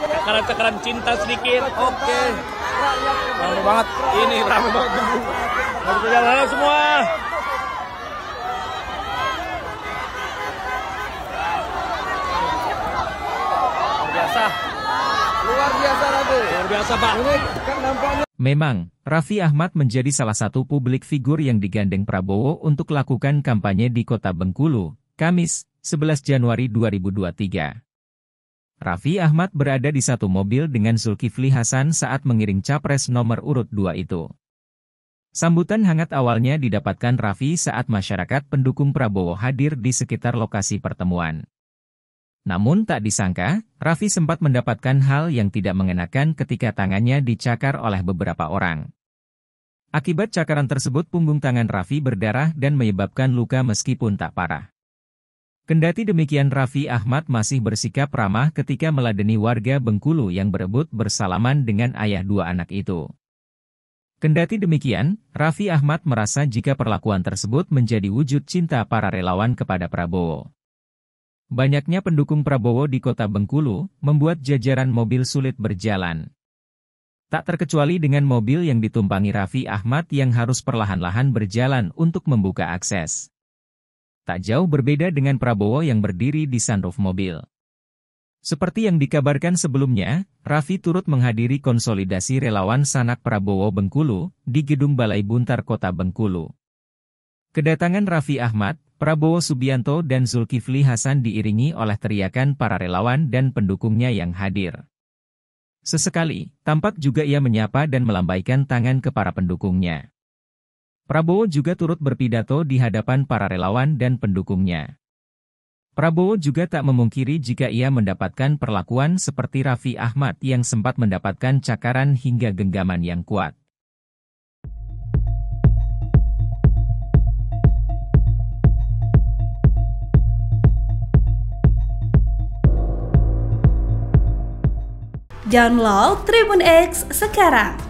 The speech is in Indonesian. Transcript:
karena keren cinta sedikit. Oke. Okay. ramai banget. Ini ramai banget. Dari perjalanan semua. Luar biasa. Luar biasa Raffi. Luar biasa Pak. Ini kan nampaknya. Memang, Raffi Ahmad menjadi salah satu publik figur yang digandeng Prabowo untuk lakukan kampanye di kota Bengkulu, Kamis, 11 Januari 2023. Raffi Ahmad berada di satu mobil dengan Zulkifli Hasan saat mengiring capres nomor urut dua itu. Sambutan hangat awalnya didapatkan Raffi saat masyarakat pendukung Prabowo hadir di sekitar lokasi pertemuan. Namun tak disangka, Raffi sempat mendapatkan hal yang tidak mengenakan ketika tangannya dicakar oleh beberapa orang. Akibat cakaran tersebut punggung tangan Raffi berdarah dan menyebabkan luka meskipun tak parah. Kendati demikian Raffi Ahmad masih bersikap ramah ketika meladeni warga Bengkulu yang berebut bersalaman dengan ayah dua anak itu. Kendati demikian, Raffi Ahmad merasa jika perlakuan tersebut menjadi wujud cinta para relawan kepada Prabowo. Banyaknya pendukung Prabowo di kota Bengkulu, membuat jajaran mobil sulit berjalan. Tak terkecuali dengan mobil yang ditumpangi Raffi Ahmad yang harus perlahan-lahan berjalan untuk membuka akses tak jauh berbeda dengan Prabowo yang berdiri di sunroof mobil. Seperti yang dikabarkan sebelumnya, Raffi turut menghadiri konsolidasi relawan sanak Prabowo Bengkulu di Gedung Balai Buntar Kota Bengkulu. Kedatangan Raffi Ahmad, Prabowo Subianto dan Zulkifli Hasan diiringi oleh teriakan para relawan dan pendukungnya yang hadir. Sesekali, tampak juga ia menyapa dan melambaikan tangan ke para pendukungnya. Prabowo juga turut berpidato di hadapan para relawan dan pendukungnya. Prabowo juga tak memungkiri jika ia mendapatkan perlakuan seperti Raffi Ahmad yang sempat mendapatkan cakaran hingga genggaman yang kuat. Download Tribun X sekarang